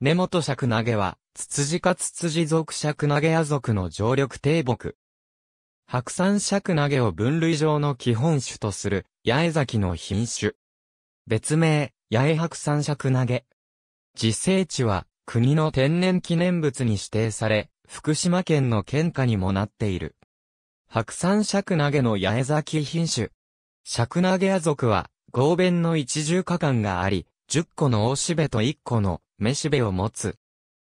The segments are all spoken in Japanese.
根本尺投げは、ツツジかツツジ属尺投げ野属の常緑低木。白山尺投げを分類上の基本種とする、八重咲の品種。別名、八重白山尺投げ。自生地は、国の天然記念物に指定され、福島県の県下にもなっている。白山尺投げの八重咲品種。尺投げ野属は、合弁の一重果敢があり、10個の大しべと1個のめしべを持つ。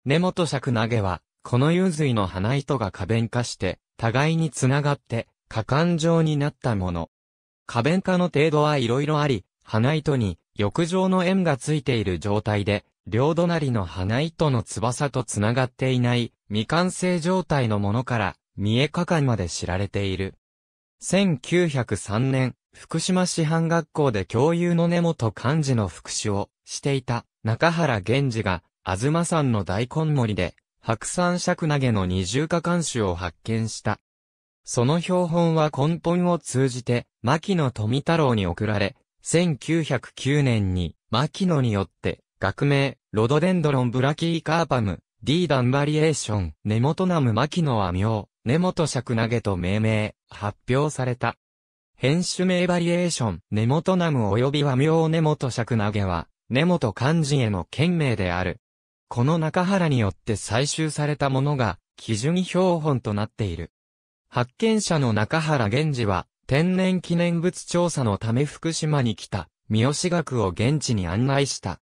根元尺投げは、この湯水の花糸が花弁化して、互いにつながって、果敢状になったもの。花弁化の程度はいろいろあり、花糸に、浴場の円がついている状態で、両隣の花糸の翼とつながっていない、未完成状態のものから、三重花冠まで知られている。1903年、福島師範学校で教諭の根本漢字の復習をしていた中原源氏が、あずさ山の大根森で、白山尺投げの二重化監視を発見した。その標本は根本を通じて、牧野富太郎に送られ、1909年に、牧野によって、学名、ロドデンドロンブラキーカーパム、D ダンバリエーション、根本ナム牧野は名、根本尺投げと命名、発表された。編集名バリエーション、根元ナム及び和名根元尺投げは、根本漢字への県名である。この中原によって採集されたものが、基準標本となっている。発見者の中原源氏は、天然記念物調査のため福島に来た、三好学を現地に案内した。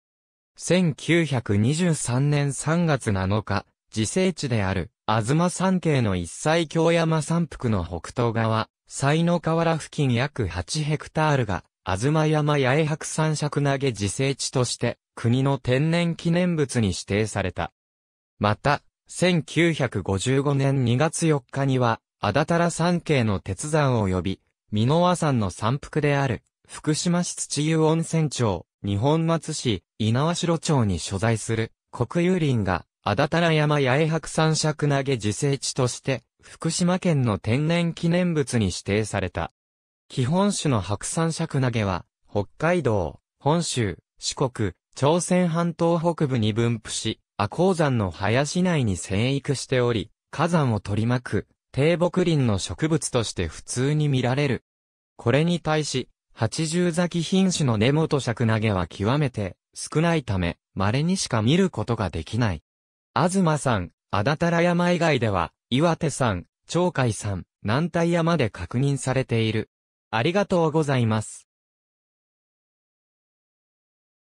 1923年3月7日、自生地である、東山系の一歳京山山腹の北東側、西の河原付近約8ヘクタールが、東山八重白三尺投げ自生地として、国の天然記念物に指定された。また、1955年2月4日には、あだたら山系の鉄山及び、濃和山の山腹である、福島市土湯温泉町、日本松市、猪苗代町に所在する、国有林が、あだたら山八重白三尺投げ自生地として、福島県の天然記念物に指定された。基本種の白山尺投げは、北海道、本州、四国、朝鮮半島北部に分布し、阿鉱山の林内に生育しており、火山を取り巻く、低木林の植物として普通に見られる。これに対し、八十咲き品種の根元尺投げは極めて少ないため、稀にしか見ることができない。東山、あだたら山以外では、岩手山、鳥海山、南太山で確認されている。ありがとうございます。